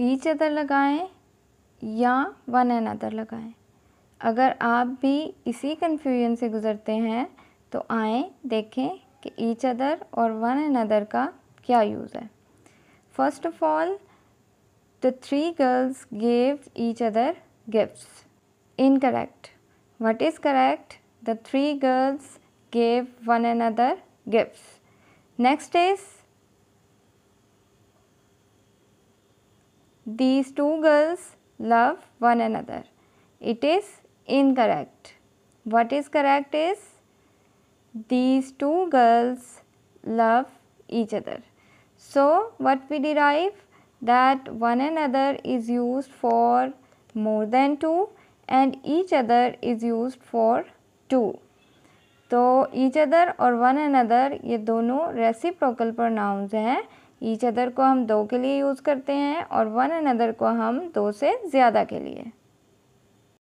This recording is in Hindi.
ईच अदर लगाएं या वन एन अदर लगाएं अगर आप भी इसी कन्फ्यूजन से गुज़रते हैं तो आएँ देखें कि ईच अदर और वन एन अदर का क्या यूज़ है first of all the three girls gave each other gifts what is correct the three girls gave one another gifts next is These two girls love one another. It is incorrect. What is correct is these two girls love each other. So, what we derive that one another is used for more than two and each other is used for two. तो ईच अदर और वन अनदर ये दोनों रेसिप्रोकल प्रोनाउंस हैं ईच अदर को हम दो के लिए यूज़ करते हैं और वन अनदर को हम दो से ज़्यादा के लिए